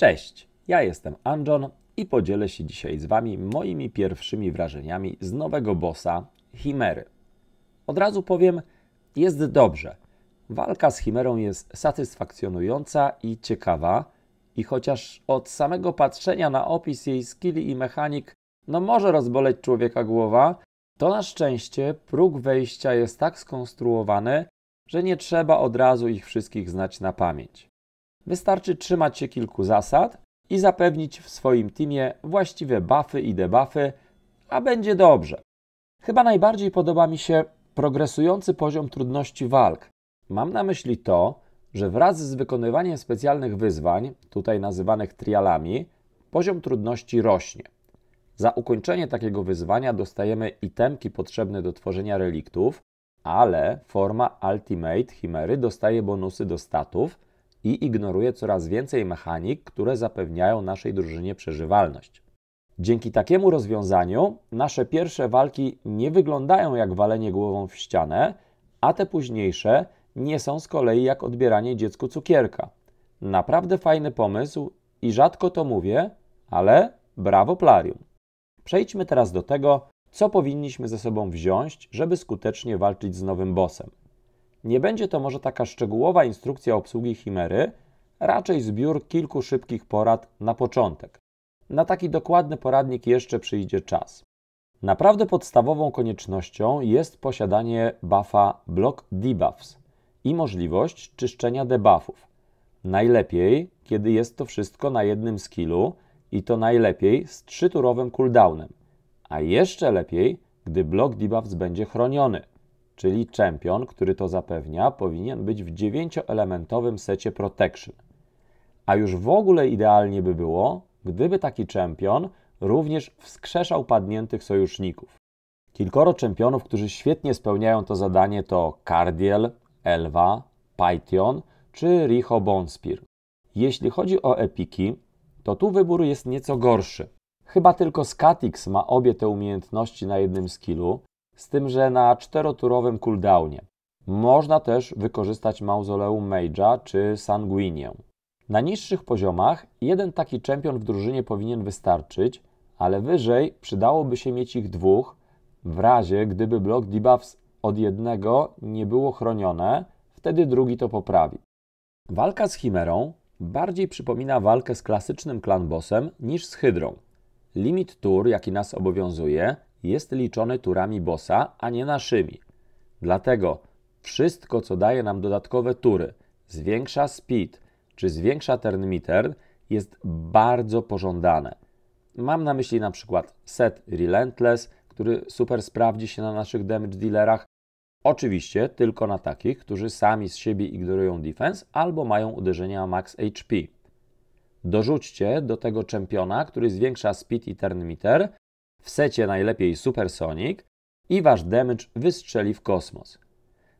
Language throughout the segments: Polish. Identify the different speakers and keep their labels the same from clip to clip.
Speaker 1: Cześć, ja jestem Anjon i podzielę się dzisiaj z Wami moimi pierwszymi wrażeniami z nowego bossa Chimery. Od razu powiem, jest dobrze. Walka z Chimerą jest satysfakcjonująca i ciekawa i chociaż od samego patrzenia na opis jej skilli i mechanik no może rozboleć człowieka głowa, to na szczęście próg wejścia jest tak skonstruowany, że nie trzeba od razu ich wszystkich znać na pamięć. Wystarczy trzymać się kilku zasad i zapewnić w swoim teamie właściwe buffy i debuffy, a będzie dobrze. Chyba najbardziej podoba mi się progresujący poziom trudności walk. Mam na myśli to, że wraz z wykonywaniem specjalnych wyzwań, tutaj nazywanych trialami, poziom trudności rośnie. Za ukończenie takiego wyzwania dostajemy itemki potrzebne do tworzenia reliktów, ale forma Ultimate Chimery dostaje bonusy do statów, i ignoruje coraz więcej mechanik, które zapewniają naszej drużynie przeżywalność. Dzięki takiemu rozwiązaniu nasze pierwsze walki nie wyglądają jak walenie głową w ścianę, a te późniejsze nie są z kolei jak odbieranie dziecku cukierka. Naprawdę fajny pomysł i rzadko to mówię, ale brawo Plarium. Przejdźmy teraz do tego, co powinniśmy ze sobą wziąć, żeby skutecznie walczyć z nowym bossem. Nie będzie to może taka szczegółowa instrukcja obsługi Chimery, raczej zbiór kilku szybkich porad na początek. Na taki dokładny poradnik jeszcze przyjdzie czas. Naprawdę podstawową koniecznością jest posiadanie buffa block debuffs i możliwość czyszczenia debuffów. Najlepiej, kiedy jest to wszystko na jednym skillu i to najlepiej z trzyturowym cooldownem, a jeszcze lepiej, gdy Block debuffs będzie chroniony – czyli czempion, który to zapewnia, powinien być w dziewięcioelementowym secie protection. A już w ogóle idealnie by było, gdyby taki czempion również wskrzeszał padniętych sojuszników. Kilkoro czempionów, którzy świetnie spełniają to zadanie to Cardiel, Elva, Python czy Richo Bonspir. Jeśli chodzi o epiki, to tu wybór jest nieco gorszy. Chyba tylko Skatix ma obie te umiejętności na jednym skillu, z tym, że na czteroturowym cooldownie. Można też wykorzystać mauzoleum Mage'a czy Sanguinię. Na niższych poziomach jeden taki czempion w drużynie powinien wystarczyć, ale wyżej przydałoby się mieć ich dwóch, w razie gdyby blok debuffs od jednego nie było chronione, wtedy drugi to poprawi. Walka z Chimerą bardziej przypomina walkę z klasycznym bossem niż z Hydrą. Limit tur, jaki nas obowiązuje, jest liczony turami bossa, a nie naszymi. Dlatego wszystko, co daje nam dodatkowe tury, zwiększa speed czy zwiększa turn meter, jest bardzo pożądane. Mam na myśli na przykład set Relentless, który super sprawdzi się na naszych damage dealerach. Oczywiście tylko na takich, którzy sami z siebie ignorują defense albo mają uderzenia max HP. Dorzućcie do tego czempiona, który zwiększa speed i turn meter, w secie najlepiej Supersonic i wasz damage wystrzeli w kosmos.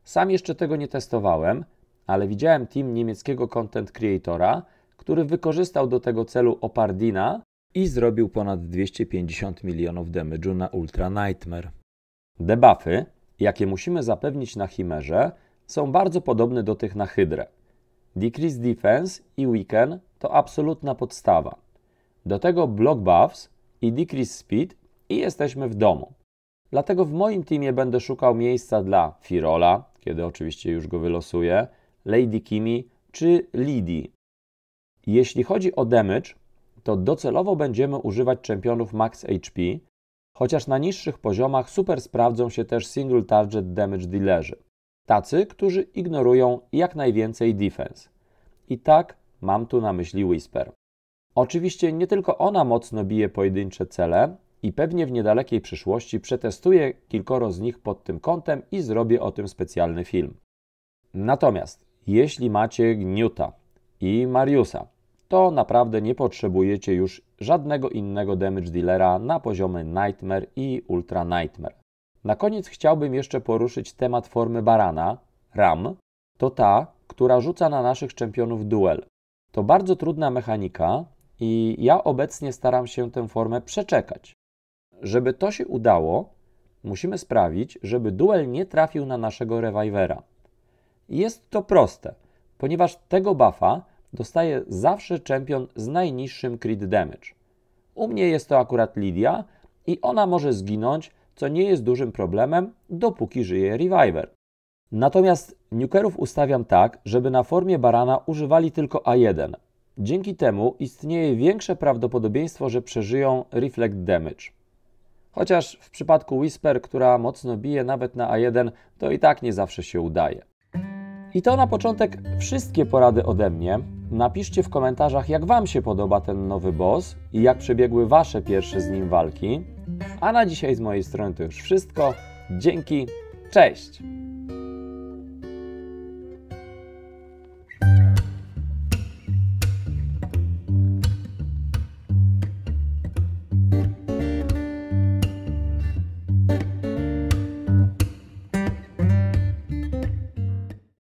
Speaker 1: Sam jeszcze tego nie testowałem, ale widziałem team niemieckiego content creatora, który wykorzystał do tego celu Opardina i zrobił ponad 250 milionów damage'u na Ultra Nightmare. Debuffy, jakie musimy zapewnić na Chimerze, są bardzo podobne do tych na Hydrę. Decrease Defense i Weaken to absolutna podstawa. Do tego Block Buffs i Decrease Speed i jesteśmy w domu. Dlatego w moim teamie będę szukał miejsca dla Firola, kiedy oczywiście już go wylosuję, Lady Kimi czy Lidii. Jeśli chodzi o damage, to docelowo będziemy używać czempionów max HP, chociaż na niższych poziomach super sprawdzą się też single target damage dealerzy. Tacy, którzy ignorują jak najwięcej defense. I tak mam tu na myśli Whisper. Oczywiście nie tylko ona mocno bije pojedyncze cele, i pewnie w niedalekiej przyszłości przetestuję kilkoro z nich pod tym kątem i zrobię o tym specjalny film. Natomiast jeśli macie Gniuta i Mariusa, to naprawdę nie potrzebujecie już żadnego innego damage dealera na poziomy Nightmare i Ultra Nightmare. Na koniec chciałbym jeszcze poruszyć temat formy barana, RAM, to ta, która rzuca na naszych czempionów duel. To bardzo trudna mechanika i ja obecnie staram się tę formę przeczekać żeby to się udało, musimy sprawić, żeby duel nie trafił na naszego revivera. Jest to proste, ponieważ tego buffa dostaje zawsze czempion z najniższym crit damage. U mnie jest to akurat Lidia i ona może zginąć, co nie jest dużym problemem, dopóki żyje Reviver. Natomiast nukerów ustawiam tak, żeby na formie barana używali tylko A1. Dzięki temu istnieje większe prawdopodobieństwo, że przeżyją reflect damage. Chociaż w przypadku Whisper, która mocno bije nawet na A1, to i tak nie zawsze się udaje. I to na początek wszystkie porady ode mnie. Napiszcie w komentarzach, jak Wam się podoba ten nowy boss i jak przebiegły Wasze pierwsze z nim walki. A na dzisiaj z mojej strony to już wszystko. Dzięki, cześć!